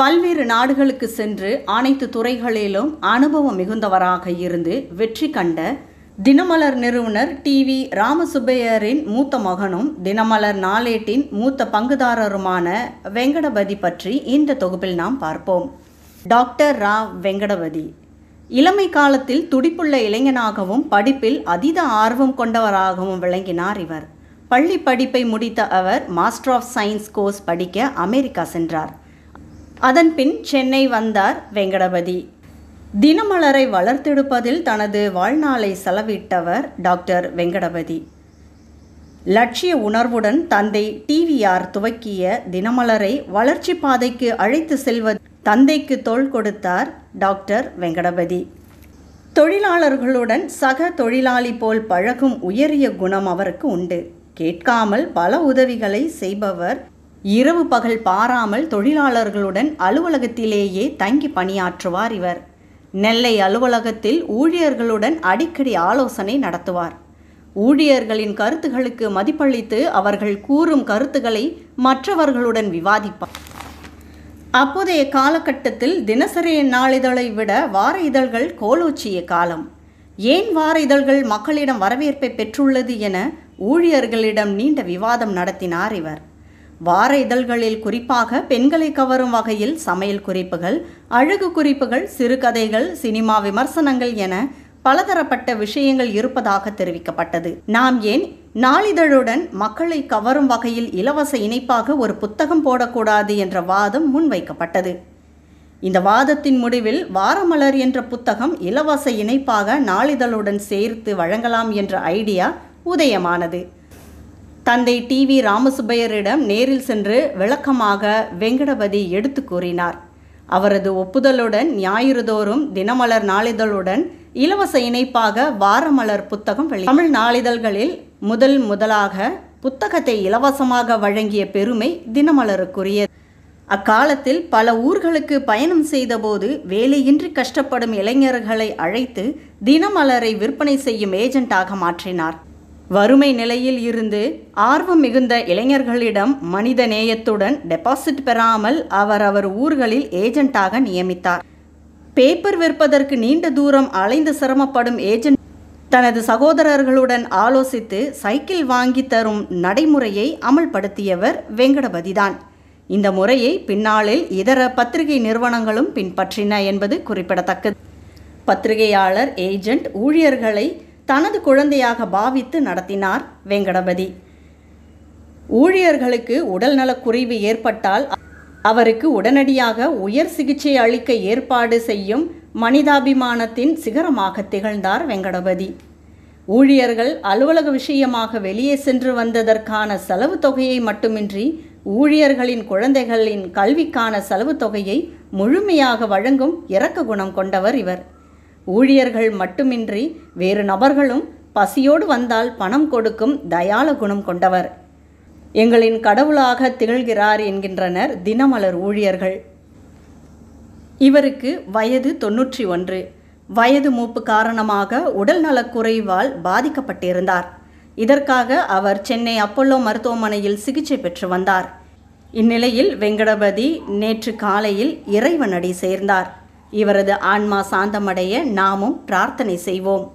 பல்வேறு நாடுகளுக்கு சென்று அனைத்து துறைகளிலும் அனுபவம் மிகுந்தவராக இருந்து வெற்றி கண்ட தினமலர் நிறுவனர் டி வி ராமசுப்பையரின் மூத்த மகனும் தினமலர் நாளேட்டின் மூத்த பங்குதாரருமான வெங்கடபதி பற்றி இந்த தொகுப்பில் நாம் பார்ப்போம் டாக்டர் ரா வெங்கடபதி இளமை காலத்தில் துடிப்புள்ள இளைஞனாகவும் படிப்பில் அதீத ஆர்வம் கொண்டவராகவும் விளங்கினார் இவர் பள்ளி படிப்பை முடித்த அவர் மாஸ்டர் ஆஃப் சயின்ஸ் கோர்ஸ் படிக்க அமெரிக்கா சென்றார் அதன்பின் சென்னை வந்தார் வெங்கடபதி தினமலரை வளர்த்தெடுப்பதில் தனது வாழ்நாளை செலவிட்டவர் டாக்டர் வெங்கடபதி லட்சிய உணர்வுடன் தந்தை டிவிஆர் துவக்கிய தினமலரை வளர்ச்சி பாதைக்கு அழைத்து செல்வ தந்தைக்கு தோள் கொடுத்தார் டாக்டர் வெங்கடபதி தொழிலாளர்களுடன் சக தொழிலாளி போல் பழகும் உயரிய குணம் அவருக்கு உண்டு கேட்காமல் பல உதவிகளை செய்பவர் இரவு பகல் பாராமல் தொழிலாளர்களுடன் அலுவலகத்திலேயே தங்கி பணியாற்றுவார் இவர் நெல்லை அலுவலகத்தில் ஊழியர்களுடன் அடிக்கடி ஆலோசனை நடத்துவார் ஊழியர்களின் கருத்துகளுக்கு மதிப்பளித்து அவர்கள் கூறும் கருத்துக்களை மற்றவர்களுடன் விவாதிப்பார் அப்போதைய காலகட்டத்தில் தினசரி நாளிதழை விட வார இதழ்கள் கோலோச்சிய காலம் ஏன் வார இதழ்கள் மக்களிடம் வரவேற்பை பெற்றுள்ளது என ஊழியர்களிடம் நீண்ட விவாதம் நடத்தினார் இவர் வார இதழ்களில் குறிப்பாக பெண்களை கவரும் வகையில் சமையல் குறிப்புகள் அழகு குறிப்புகள் சிறுகதைகள் சினிமா விமர்சனங்கள் என பலதரப்பட்ட விஷயங்கள் இருப்பதாக தெரிவிக்கப்பட்டது நாம் ஏன் நாளிதழுடன் மக்களை கவரும் வகையில் இலவச இணைப்பாக ஒரு புத்தகம் போடக்கூடாது என்ற வாதம் முன்வைக்கப்பட்டது இந்த வாதத்தின் முடிவில் வாரமலர் என்ற புத்தகம் இலவச இணைப்பாக நாளிதழுடன் சேர்த்து வழங்கலாம் என்ற ஐடியா உதயமானது தந்தை டி வி ராமசுப்பையரிடம் நேரில் சென்று விளக்கமாக வெங்கடபதி எடுத்து கூறினார் அவரது ஒப்புதலுடன் ஞாயிறுதோறும் தினமலர் நாளிதழுடன் இலவச இணைப்பாக வாரமலர் புத்தகம் வெளி தமிழ் நாளிதழ்களில் முதல் முதலாக புத்தகத்தை இலவசமாக வழங்கிய பெருமை தினமலருக்குரியது அக்காலத்தில் பல ஊர்களுக்கு பயணம் செய்தபோது வேலையின்றி கஷ்டப்படும் இளைஞர்களை அழைத்து தினமலரை விற்பனை செய்யும் ஏஜெண்டாக மாற்றினார் வறுமை நிலையில் இருந்து ஆர்வம் மிகுந்த இளைஞர்களிடம் மனித நேயத்துடன் டெபாசிட் பெறாமல் அவர் அவர் ஊர்களில் ஏஜென்ட்டாக நியமித்தார் பேப்பர் விற்பதற்கு நீண்ட தூரம் அலைந்து சிரமப்படும் ஏஜென்ட் தனது சகோதரர்களுடன் ஆலோசித்து சைக்கிள் வாங்கி தரும் நடைமுறையை அமல்படுத்தியவர் வெங்கடபதிதான் இந்த முறையை பின்னாளில் இதர பத்திரிகை நிறுவனங்களும் பின்பற்றின என்பது குறிப்பிடத்தக்கது பத்திரிகையாளர் ஏஜென்ட் ஊழியர்களை தனது குழந்தையாக பாவித்து நடத்தினார் வெங்கடபதி ஊழியர்களுக்கு உடல்நலக்குறைவு ஏற்பட்டால் அவருக்கு உடனடியாக உயர் சிகிச்சை அளிக்க ஏற்பாடு செய்யும் மனிதாபிமானத்தின் சிகரமாக திகழ்ந்தார் வெங்கடபதி ஊழியர்கள் அலுவலக விஷயமாக வெளியே சென்று வந்ததற்கான செலவு தொகையை மட்டுமின்றி ஊழியர்களின் குழந்தைகளின் கல்விக்கான செலவு தொகையை முழுமையாக வழங்கும் இரக்க குணம் கொண்டவர் இவர் ஊழியர்கள் மட்டுமின்றி வேறு நபர்களும் பசியோடு வந்தால் பணம் கொடுக்கும் தயால குணம் கொண்டவர் எங்களின் கடவுளாக திகழ்கிறார் என்கின்றனர் தினமலர் ஊழியர்கள் இவருக்கு வயது தொன்னூற்றி ஒன்று வயது மூப்பு காரணமாக உடல் நலக்குறைவால் பாதிக்கப்பட்டிருந்தார் இதற்காக அவர் சென்னை அப்பல்லோ மருத்துவமனையில் சிகிச்சை பெற்று வந்தார் இந்நிலையில் வெங்கடபதி நேற்று காலையில் இறைவனடி சேர்ந்தார் இவரது ஆன்மா சாந்தமடைய நாமும் பிரார்த்தனை செய்வோம்